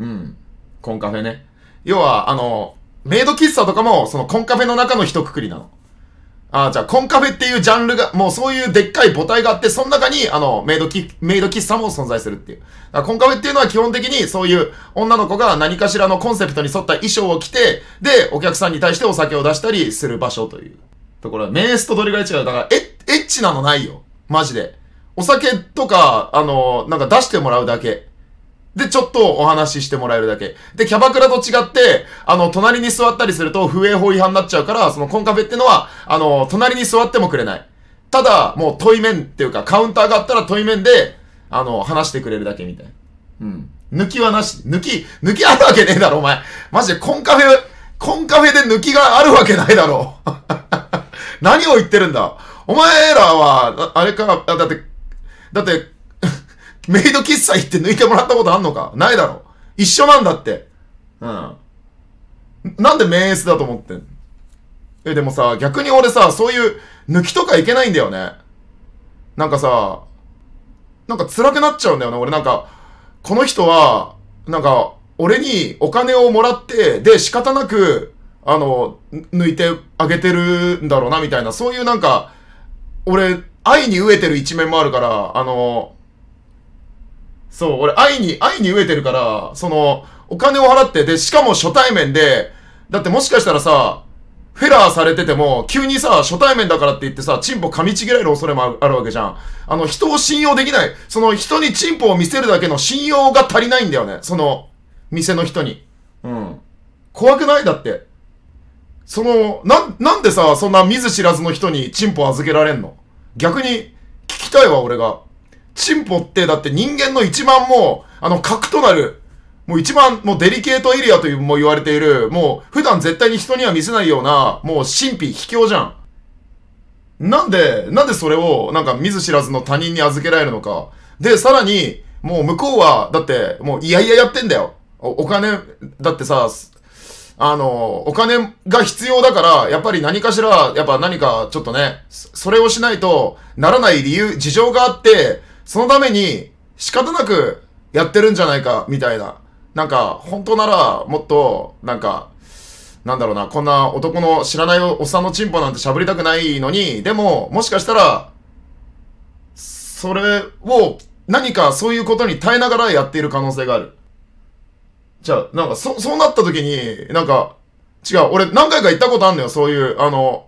うん。コンカフェね。要は、あの、メイド喫茶とかも、そのコンカフェの中の一括りなの。ああ、じゃあ、コンカフェっていうジャンルが、もうそういうでっかい母体があって、その中に、あの、メイドき、メイド喫茶も存在するっていう。だコンカフェっていうのは基本的に、そういう女の子が何かしらのコンセプトに沿った衣装を着て、で、お客さんに対してお酒を出したりする場所という。ところ、メースとどれぐらい違うだから、え、エッチなのないよ。マジで。お酒とか、あの、なんか出してもらうだけ。で、ちょっとお話ししてもらえるだけ。で、キャバクラと違って、あの、隣に座ったりすると、不衛法違反になっちゃうから、そのコンカフェってのは、あの、隣に座ってもくれない。ただ、もう、問い面っていうか、カウンターがあったら問い面で、あの、話してくれるだけみたいな。うん。抜きはなし、抜き、抜きあるわけねえだろ、お前。マジで、コンカフェ、コンカフェで抜きがあるわけないだろ。何を言ってるんだ。お前らは、あれか、だって、だって、メイド喫茶行って抜いてもらったことあんのかないだろ。一緒なんだって。うん。なんでメンスだと思ってんえ、でもさ、逆に俺さ、そういう抜きとかいけないんだよね。なんかさ、なんか辛くなっちゃうんだよね。俺なんか、この人は、なんか、俺にお金をもらって、で、仕方なく、あの、抜いてあげてるんだろうな、みたいな。そういうなんか、俺、愛に飢えてる一面もあるから、あの、そう、俺、愛に、愛に飢えてるから、その、お金を払って、で、しかも初対面で、だってもしかしたらさ、フェラーされてても、急にさ、初対面だからって言ってさ、チンポ噛みちぎられる恐れもあるわけじゃん。あの、人を信用できない。その、人にチンポを見せるだけの信用が足りないんだよね。その、店の人に。うん。怖くないだって。その、な、なんでさ、そんな見ず知らずの人にチンポ預けられんの逆に、聞きたいわ、俺が。チンポって、だって人間の一番もう、あの、核となる、もう一番もうデリケートエリアというも言われている、もう普段絶対に人には見せないような、もう神秘、卑怯じゃん。なんで、なんでそれを、なんか見ず知らずの他人に預けられるのか。で、さらに、もう向こうは、だって、もういやいややってんだよ。お金、だってさ、あの、お金が必要だから、やっぱり何かしら、やっぱ何かちょっとね、それをしないとならない理由、事情があって、そのために仕方なくやってるんじゃないか、みたいな。なんか、本当なら、もっと、なんか、なんだろうな、こんな男の知らないおっさんのチンポなんて喋りたくないのに、でも、もしかしたら、それを、何かそういうことに耐えながらやっている可能性がある。じゃあ、なんか、そ、そうなった時に、なんか、違う、俺何回か行ったことあんのよ、そういう、あの、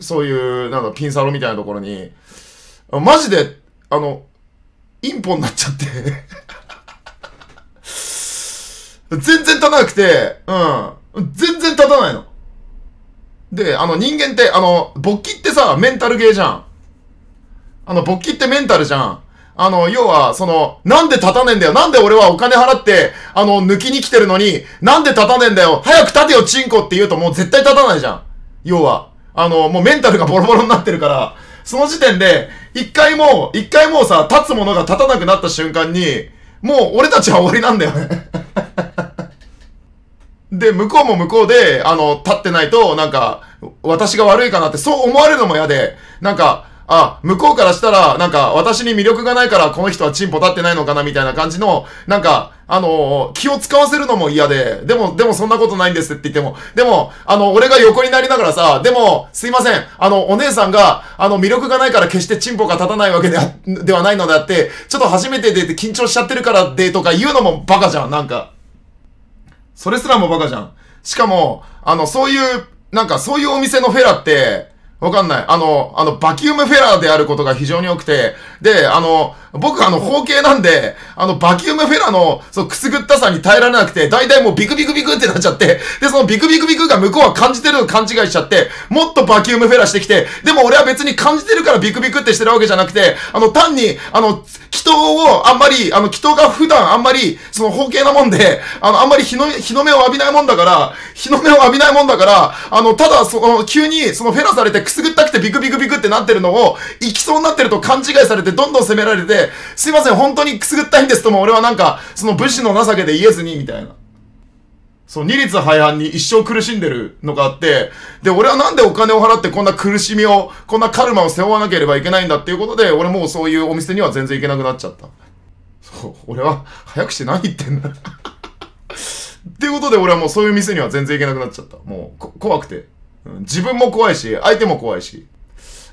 そういう、なんか、ピンサロみたいなところに。マジで、あの、インポになっちゃって全然立たなくて、うん。全然立たないの。で、あの人間って、あの、勃起ってさ、メンタルゲーじゃん。あの、勃起ってメンタルじゃん。あの、要は、その、なんで立たねえんだよなんで俺はお金払って、あの、抜きに来てるのに、なんで立たねえんだよ早く立てよ、チンコって言うともう絶対立たないじゃん。要は。あの、もうメンタルがボロボロになってるから、その時点で、一回もう、一回もうさ、立つものが立たなくなった瞬間に、もう俺たちは終わりなんだよね で、向こうも向こうで、あの、立ってないと、なんか、私が悪いかなって、そう思われるのも嫌で、なんか、あ、向こうからしたら、なんか、私に魅力がないから、この人はチンポ立ってないのかな、みたいな感じの、なんか、あの、気を使わせるのも嫌で、でも、でもそんなことないんですって言っても、でも、あの、俺が横になりながらさ、でも、すいません、あの、お姉さんが、あの、魅力がないから決してチンポが立たないわけでは、ではないのであって、ちょっと初めてで緊張しちゃってるからでとか言うのもバカじゃん、なんか。それすらもバカじゃん。しかも、あの、そういう、なんかそういうお店のフェラって、わかんない。あの、あの、バキュームフェラーであることが非常に多くて、で、あの、僕あの、方形なんで、あの、バキュームフェラーの、そう、くすぐったさに耐えられなくて、大体もうビクビクビクってなっちゃって、で、そのビクビクビクが向こうは感じてるの勘違いしちゃって、もっとバキュームフェラーしてきて、でも俺は別に感じてるからビクビクってしてるわけじゃなくて、あの、単に、あの、祈祷をあんまり、あの、祈祷が普段あんまり、その方形なもんで、あの、あんまり日の、日の目を浴びないもんだから、日の目を浴びないもんだから、あの、ただ、その、急に、そのフェラーされてくすぐったくてビクビクビクってなってるのを、行きそうになってると勘違いされてどんどん責められて、すいません、本当にくすぐったいんですとも俺はなんか、その武士の情けで言えずに、みたいな。そう、二律背反に一生苦しんでるのがあって、で、俺はなんでお金を払ってこんな苦しみを、こんなカルマを背負わなければいけないんだっていうことで、俺もうそういうお店には全然行けなくなっちゃった。そう、俺は、早くして何言ってんだ。っていうことで俺はもうそういう店には全然行けなくなっちゃった。もう、怖くて。自分も怖いし、相手も怖いし。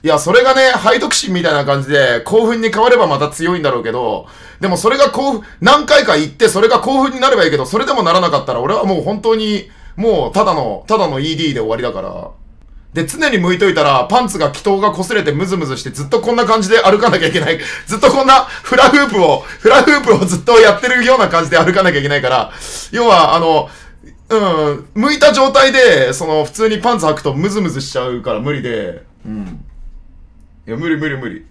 いや、それがね、背徳心みたいな感じで、興奮に変わればまた強いんだろうけど、でもそれが興奮、何回か行って、それが興奮になればいいけど、それでもならなかったら、俺はもう本当に、もう、ただの、ただの ED で終わりだから。で、常に向いといたら、パンツが祈祷が擦れてムズムズして、ずっとこんな感じで歩かなきゃいけない。ずっとこんなフラフープを、フラフープをずっとやってるような感じで歩かなきゃいけないから、要は、あの、うん、剥いた状態で、その、普通にパンツ履くとムズムズしちゃうから無理で、うん。いや、無理無理無理。